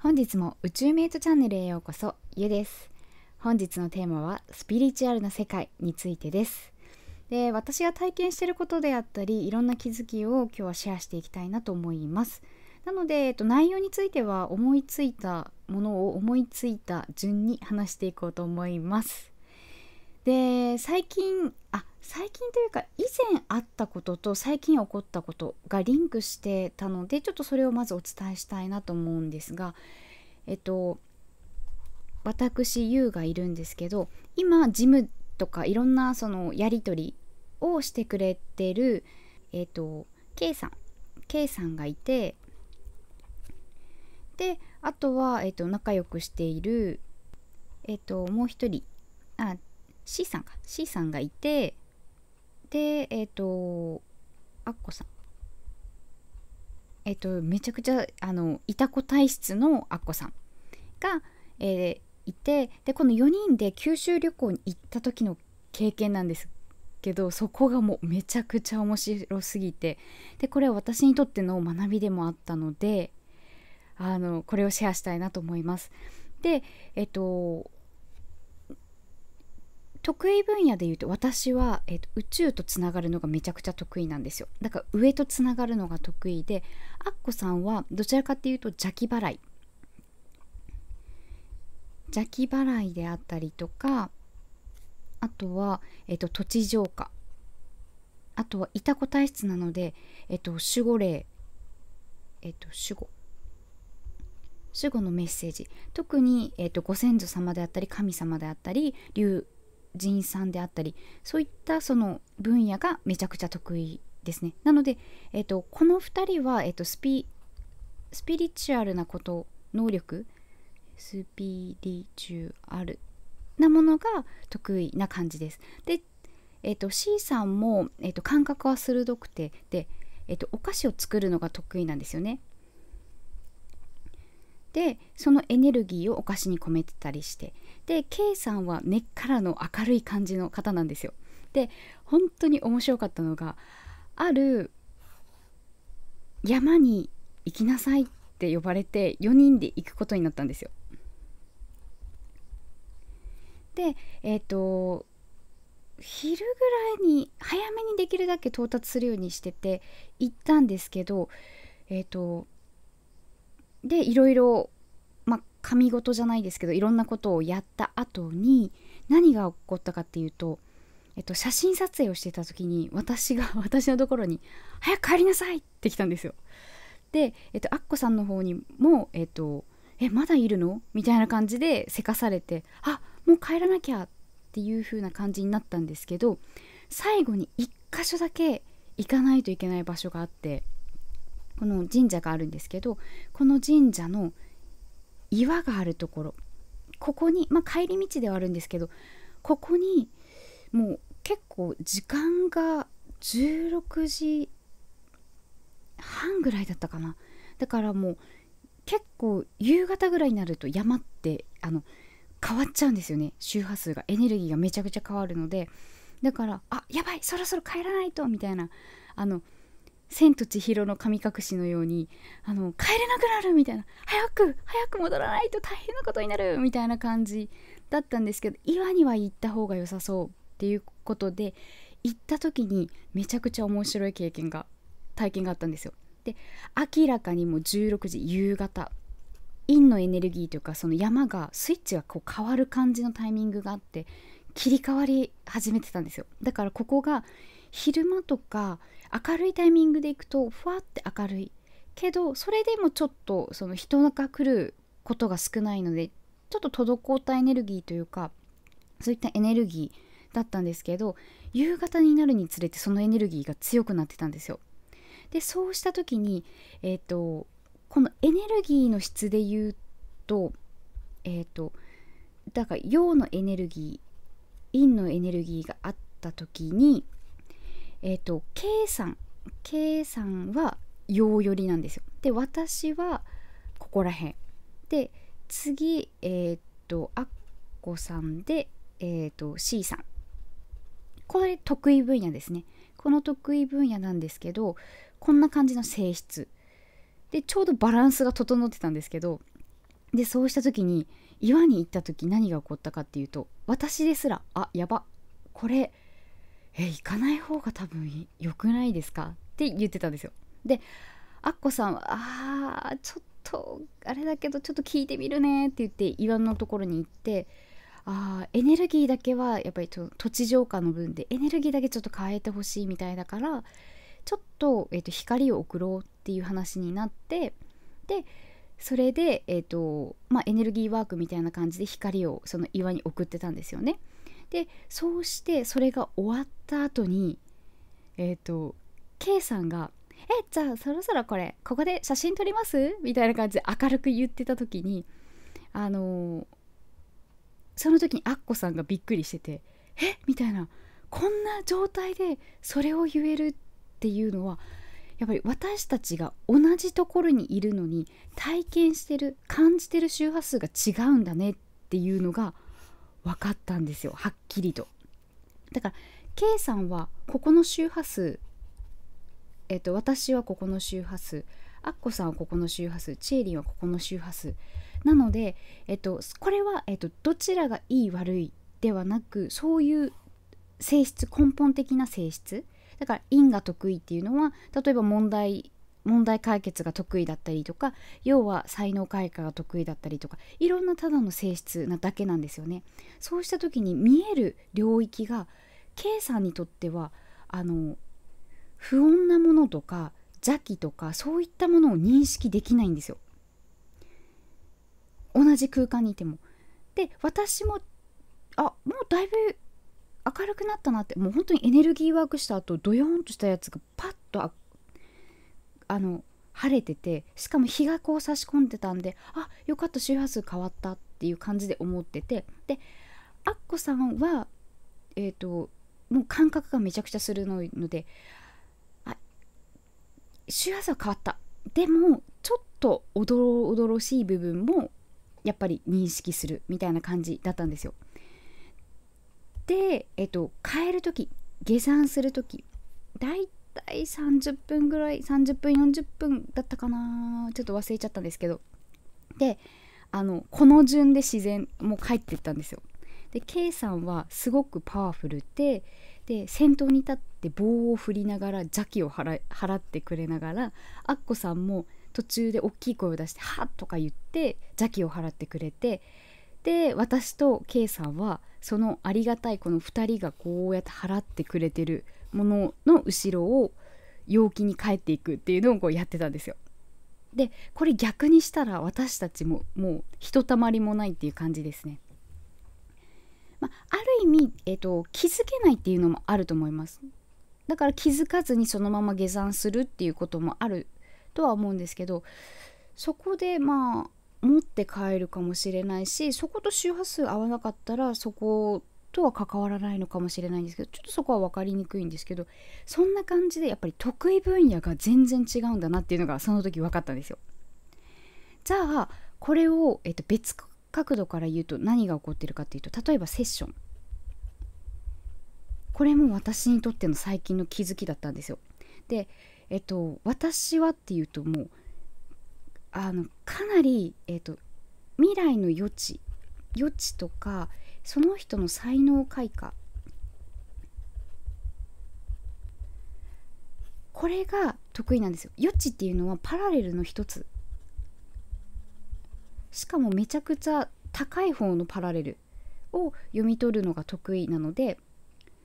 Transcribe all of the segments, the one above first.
本日も宇宙メイトチャンネルへようこそゆです本日のテーマはスピリチュアルな世界についてですで私が体験していることであったりいろんな気づきを今日はシェアしていきたいなと思いますなので、えっと、内容については思いついたものを思いついた順に話していこうと思いますで最近あ最近というか以前あったことと最近起こったことがリンクしてたのでちょっとそれをまずお伝えしたいなと思うんですがえっと私優がいるんですけど今ジムとかいろんなそのやり取りをしてくれてるえっと K さん K さんがいてであとは、えっと、仲良くしている、えっと、もう一人あ C さんか C さんがいてでえっ、ー、とあっこさんえっ、ー、とめちゃくちゃあのいたこ体質のアッコさんが、えー、いてでこの4人で九州旅行に行った時の経験なんですけどそこがもうめちゃくちゃ面白すぎてでこれは私にとっての学びでもあったのであのこれをシェアしたいなと思います。でえっと得意分野で言うと私は、えーと、宇宙とつながるのがめちゃくちゃ得意なんですよだから上とつながるのが得意でアッコさんはどちらかっていうと邪気払い邪気払いであったりとかあとは、えーと、土地浄化あとはいたこ体質なので、えーと、守護霊えっ、ー、と守護守護のメッセージ特に、えーと、とご先祖様であったり神様であったり竜人員さんであったりそういったその分野がめちゃくちゃ得意ですねなので、えーと、この2人は、えーと、スピスピリチュアルなこと能力スピリチュアルなものが得意な感じですで、えーと、と C さんも、えー、と感覚は鋭くてで、えー、とお菓子を作るのが得意なんですよねでそのエネルギーをお菓子に込めてたりしてで K さんは根っからの明るい感じの方なんですよ。で本当に面白かったのがある山に行きなさいって呼ばれて4人で行くことになったんですよ。でえっ、ー、と昼ぐらいに早めにできるだけ到達するようにしてて行ったんですけどえっ、ー、とでいろいろまあ神事じゃないですけどいろんなことをやった後に何が起こったかっていうと、えっと、写真撮影をしてた時に私が 私のところに「早く帰りなさい!」って来たんですよ。で、えっと、アッコさんの方にも「えっと、えまだいるの?」みたいな感じでせかされて「あもう帰らなきゃ」っていう風な感じになったんですけど最後に1箇所だけ行かないといけない場所があってこの神社があるんですけどこの神社の岩があるところここに、まあ、帰り道ではあるんですけどここにもう結構時間が16時半ぐらいだったかなだからもう結構夕方ぐらいになると山ってあの変わっちゃうんですよね周波数がエネルギーがめちゃくちゃ変わるのでだからあやばいそろそろ帰らないとみたいなあの「千と千尋の神隠し」のようにあの帰れなくなるみたいな早く早く戻らないと大変なことになるみたいな感じだったんですけど岩には行った方が良さそうっていうことで行った時にめちゃくちゃ面白い経験が体験があったんですよ。で明らかにもう16時夕方陰のエネルギーというかその山がスイッチがこう変わる感じのタイミングがあって切り替わり始めてたんですよだからここが昼間とか明るいタイミングで行くとふわって明るいけどそれでもちょっとその人が来ることが少ないのでちょっと滞ったエネルギーというかそういったエネルギーだったんですけど夕方になるにつれてそのエネルギーが強くなってたんですよ。でそうした時に、えーと、このエネルギーの質で言うと,、えーとだから陽のエネルギー陰のエネルギーがあった時にえっ、ー、と K さん K さんは陽寄りなんですよで私はここら辺で次えっ、ー、とあっこさんで、えっ、ー、と C さんこれ得意分野ですねこの得意分野なんですけどこんな感じの性質でちょうどバランスが整ってたんですけどでそうした時に岩に行った時何が起こったかっていうと私ですらあやばこれえ行かない方が多分良くないですかって言ってたんですよでアッコさんはあーちょっとあれだけどちょっと聞いてみるねって言って岩のところに行ってあエネルギーだけはやっぱりちょ土地浄化の分でエネルギーだけちょっと変えてほしいみたいだからちょっと,、えーと、と光を送ろうっていう話になってでそれで、えーとまあ、エネルギーワークみたいな感じで光をその岩に送ってたんですよね。でそうしてそれが終わった後にえっ、ー、と K さんが「えじゃあそろそろこれここで写真撮ります?」みたいな感じで明るく言ってた時にあのー、その時にアッコさんがびっくりしてて「えみたいなこんな状態でそれを言えるっていうのはやっぱり私たちが同じところにいるのに体験してる感じてる周波数が違うんだねっていうのが分かったんですよはっきりと。だから K さんはここの周波数、えっと、私はここの周波数アッコさんはここの周波数チェーリンはここの周波数なので、えっと、これは、えっと、どちらがいい悪いではなくそういう性質根本的な性質だから因が得意っていうのは例えば問題問題解決が得意だったりとか要は才能開花が得意だったりとかいろんなただの性質なだけなんですよね。そうした時に見える領域が K さんにとってはあの不穏なものとか邪気とかそういったものを認識できないんですよ。同じ空間にいても。で私もあもうだいぶ明るくなったなってもう本当にエネルギーワークした後ドヨーンとしたやつがパッとあの晴れててしかも日がこう差し込んでたんであよかった周波数変わったっていう感じで思っててでアッコさんはえっ、ー、ともう感覚がめちゃくちゃするのであ周波数は変わったでもちょっとおどろおどろしい部分もやっぱり認識するみたいな感じだったんですよ。で、えっと、変える時下山する時大体30分ぐらい30分40分だったかなちょっと忘れちゃったんですけどであのこの順で自然もう帰っていったんですよ。で K さんはすごくパワフルでで先頭に立って棒を振りながら邪気を払払ってくれながらアッコさんも途中で大きい声を出して「はっ!」とか言って邪気を払ってくれてで私と K さんはそのありがたいこの2人がこうやって払ってくれてるものの後ろを陽気に帰っていくっていうのをこうやってたんですよ。でこれ逆にしたら私たちももうひとたまりもないっていう感じですね。まあ、ある意味、えーと、と気づけないっていうのもあると思います。だから気づかずにそのまま下山するっていうこともあるとは思うんですけどそこでまあ持って帰るかもしれないしそこと周波数合わなかったらそことは関わらないのかもしれないんですけどちょっとそこは分かりにくいんですけどそんな感じでやっぱり得意分野が全然違うんだなっていうのがその時分かったんですよ。じゃあこれを、えっと、別角度から言うと何が起こってるかっていうと例えばセッションこれも私にとっての最近の気づきだったんですよ。で、えっと、私はっていうともうあのかなり、えっと、未来の余地余地とかその人の才能開花これが得意なんですよ余地っていうのはパラレルの一つしかもめちゃくちゃ高い方のパラレルを読み取るのが得意なので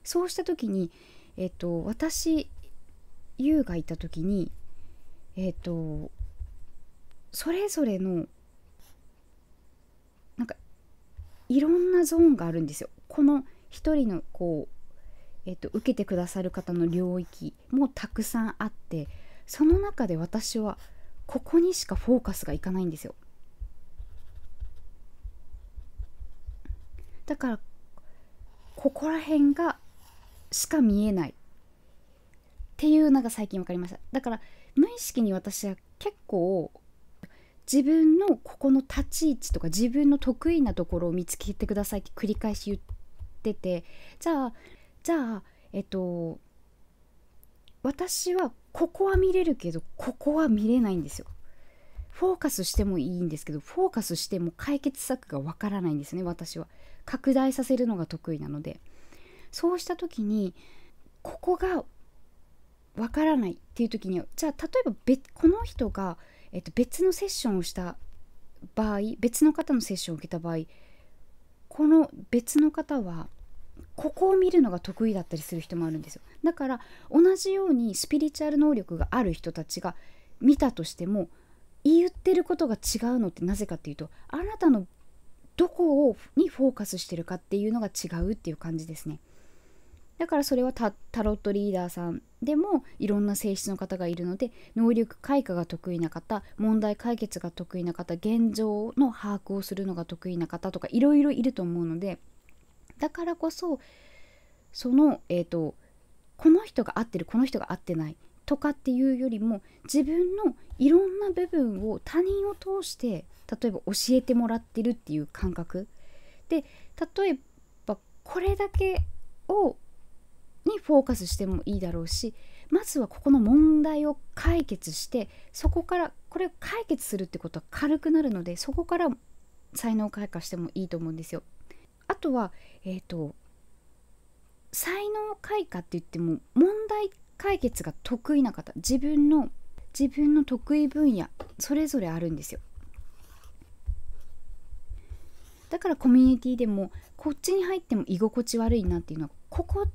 そうした時に、えっ、ー、と私優がいた時にえっ、ー、とそれぞれのいろんなゾーンがあるんですよ。この一人のこう、えーと、と受けてくださる方の領域もたくさんあってその中で私はここにしかフォーカスがいかないんですよ。だからここら辺がしか見えないっていうのが最近分かりましただから無意識に私は結構自分のここの立ち位置とか自分の得意なところを見つけてくださいって繰り返し言っててじゃあじゃあえっと私はここは見れるけどここは見れないんですよ。フォーカスしてもいいんですけどフォーカスしても解決策がわからないんですね私は。拡大させるのが得意なので。そうした時にここがわからないっていう時にはじゃあ例えば別この人がえっと、別のセッションをした場合別の方のセッションを受けた場合この別の方はここを見るのが得意だったりする人もあるんですよだから同じようにスピリチュアル能力がある人たちが見たとしても言ってることが違うのってなぜかっていうとあなたのどこをにフォーカスしてるかっていうのが違うっていう感じですね。だからそれはタロットリーダーさんでもいろんな性質の方がいるので能力開花が得意な方問題解決が得意な方現状の把握をするのが得意な方とかいろいろいると思うのでだからこそその、えーとこの人が合ってるこの人が合ってないとかっていうよりも自分のいろんな部分を他人を通して例えば教えてもらってるっていう感覚で例えばこれだけをにフォーカスしてもいいだろうしまずはここの問題を解決してそこからこれを解決するってことは軽くなるのでそこから才能開花してもいいと思うんですよ。あとは、えーと、才能開花って言っても問題解決が得意な方自分の自分の得意分野それぞれあるんですよ。だからコミュニティでもこっちに入っても居心地悪いなっていうのはここ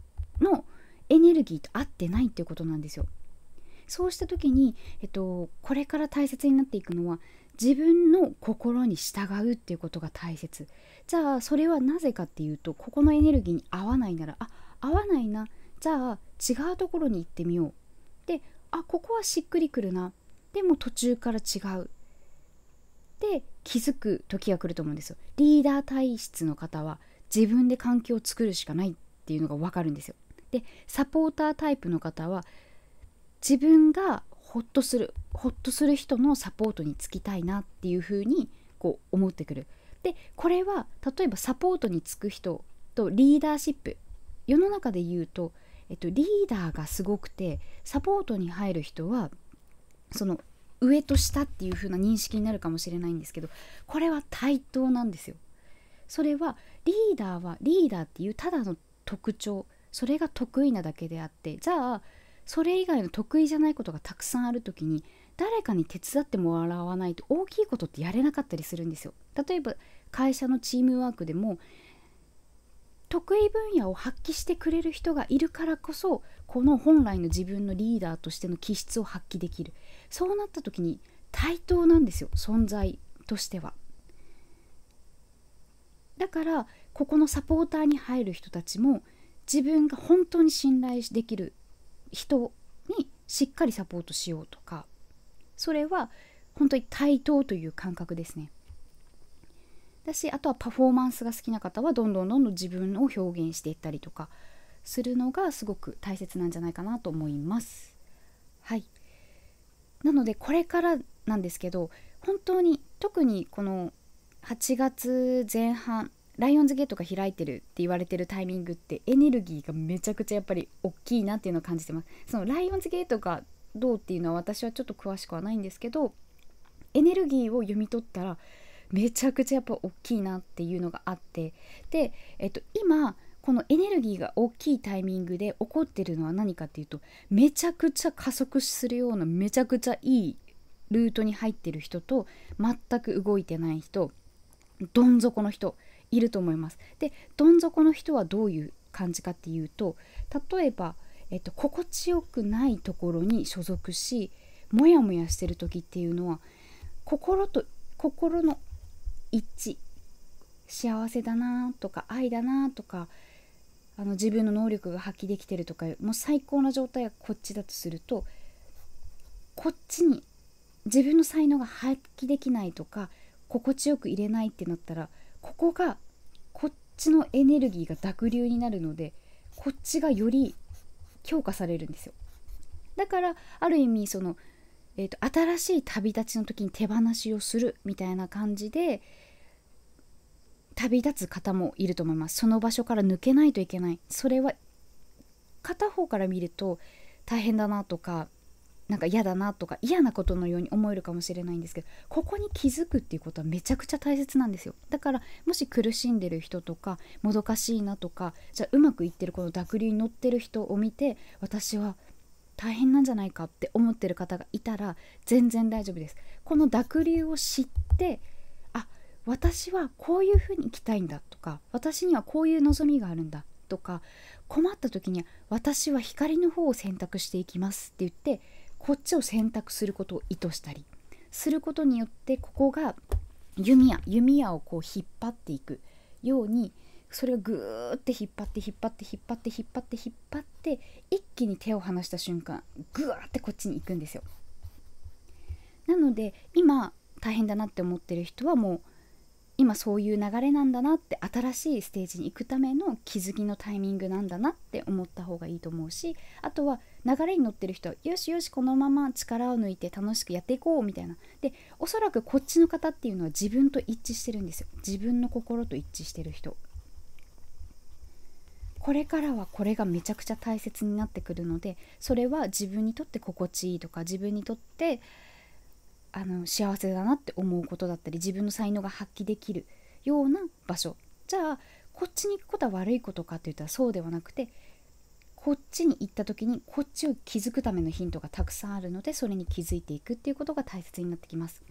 のエネルギーと合ってないっていうことなんですよ。そうした時に、えっと、これから大切になっていくのは自分の心に従うっていうことが大切じゃあそれはなぜかっていうとここのエネルギーに合わないならあ合わないなじゃあ違うところに行ってみようであここはしっくりくるなでも途中から違うで気づく時が来ると思うんですよリーダー体質の方は自分で環境を作るしかないっていうのが分かるんですよでサポータータイプの方は自分がホッとするホッとする人のサポートにつきたいなっていうふうにこう思ってくる。でこれは例えばサポートにつく人とリーダーシップ世の中で言うと、えっと、リーダーがすごくてサポートに入る人はその上と下っていう風な認識になるかもしれないんですけどこれは対等なんですよ。それはリーダーはリーダーっていうただの特徴それが得意なだけであってじゃあそれ以外の得意じゃないことがたくさんある時に誰かに手伝ってもらわないと大きいことってやれなかったりするんですよ。例えば会社のチームワークでも得意分野を発揮してくれる人がいるからこそこの本来の自分のリーダーとしての気質を発揮できるそうなった時に対等なんですよ存在としては。だからここのサポーターに入る人たちも自分が本当に信頼できる人にしっかりサポートしようとかそれは本当に対等という感覚ですね。だしあとはパフォーマンスが好きな方はどんどんどんどん自分を表現していったりとかするのがすごく大切なんじゃないかなと思います。はいなのでこれからなんですけど本当に特にこの8月前半ライオンズゲートが開いてるって言われてるタイミングってエネルギーがめちゃくちゃやっぱり大きいなっていうのを感じてますそのライオンズゲートがどうっていうのは私はちょっと詳しくはないんですけどエネルギーを読み取ったらめちゃくちゃやっぱ大きいなっていうのがあってで、えっと、今このエネルギーが大きいタイミングで起こってるのは何かっていうとめちゃくちゃ加速するようなめちゃくちゃいいルートに入ってる人と全く動いてない人どん底の人いると思います。でどん底の人はどういう感じかっていうと例えば、えっと、心地よくないところに所属しモヤモヤしてる時っていうのは心と心の一致幸せだなとか愛だなとかあの自分の能力が発揮できてるとかもう最高な状態がこっちだとするとこっちに自分の才能が発揮できないとか心地よく入れないってなったらここがこっちのエネルギーが濁流になるのでこっちがより強化されるんですよ。だからある意味その、えーと、と新しい旅立ちの時に手放しをするみたいな感じで旅立つ方もいると思いますその場所から抜けないといけないそれは片方から見ると大変だなとかなんか嫌だなとか嫌なことのように思えるかもしれないんですけどここに気づくっていうことはめちゃくちゃ大切なんですよだからもし苦しんでる人とかもどかしいなとかじゃあうまくいってるこの濁流に乗ってる人を見て私は大変なんじゃないかって思ってる方がいたら全然大丈夫ですこの濁流を知ってあ私はこういうふうに生きたいんだとか私にはこういう望みがあるんだとか困った時には私は光の方を選択していきますって言ってこっちを選択することを意図したりすることによってここが弓矢弓矢をこう引っ張っていくようにそれをぐーって引っ張って引っ張って引っ張って引っ張って引っ張って一気に手を離した瞬間ぐーってこっちに行くんですよ。なので今大変だなって思ってる人はもう今そういう流れなんだなって新しいステージに行くための気づきのタイミングなんだなって思った方がいいと思うしあとは流れに乗ってる人よしよしこのまま力を抜いて楽しくやっていこうみたいなでおそらくこっちの方っていうのは自分と一致してるんですよ自分の心と一致してる人これからはこれがめちゃくちゃ大切になってくるのでそれは自分にとって心地いいとか自分にとってあの幸せだなって思うことだったり自分の才能が発揮できるような場所じゃあこっちに行くことは悪いことかっていったらそうではなくてこっちに行った時にこっちを気づくためのヒントがたくさんあるのでそれに気づいていくっていうことが大切になってきます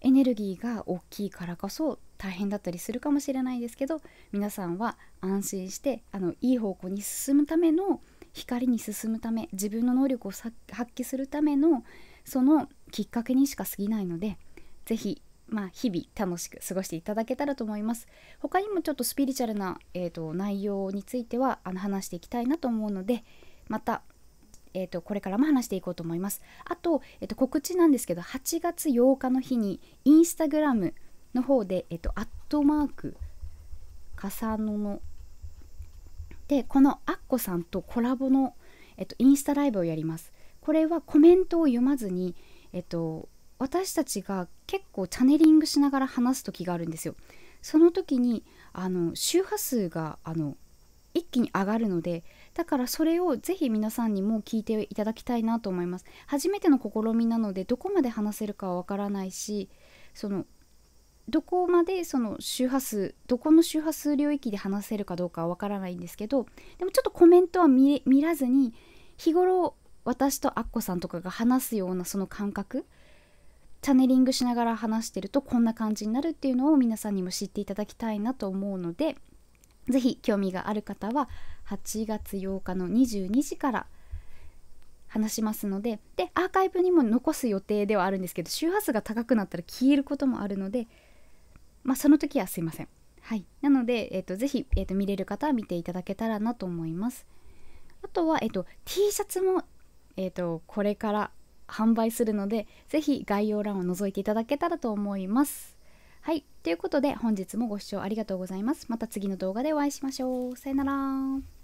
エネルギーが大きいからこそ大変だったりするかもしれないですけど皆さんは安心してあのいい方向に進むための光に進むため自分の能力を発揮するためのそのきっかけにしか過ぎないので是非まあ、日々楽しく過ごしていただけたらと思います。他にもちょっとスピリチュアルな、えーと、内容についてはあの話していきたいなと思うのでまた、えーと、これからも話していこうと思います。あと,、えーと、と告知なんですけど8月8日の日にインスタグラムの方で、えー、とアットマーク笠野のでこのアッコさんとコラボの、えー、とインスタライブをやります。これはコメントを読まずに、えっと、私たちが結構チャネリングしながら話す時があるんですよ。その時にあの周波数があの一気に上がるのでだからそれをぜひ皆さんにも聞いていただきたいなと思います初めての試みなのでどこまで話せるかはわからないしそのどこまでその周波数どこの周波数領域で話せるかどうかはわからないんですけどでもちょっとコメントは見らずに日頃私とアッコさんとかが話すようなその感覚チャネリングしながら話してるとこんな感じになるっていうのを皆さんにも知っていただきたいなと思うので是非興味がある方は8月8日の22時から話しますのででアーカイブにも残す予定ではあるんですけど周波数が高くなったら消えることもあるのでまあその時はすいません。はい、なので、えーと、ぜひ、えーと、見れる方は見ていただけたらなと思います。あとは、えーと、と T シャツもえーと、これから販売するので是非概要欄を覗いていただけたらと思います。はい、ということで本日もご視聴ありがとうございます。また次の動画でお会いしましょう。さよなら。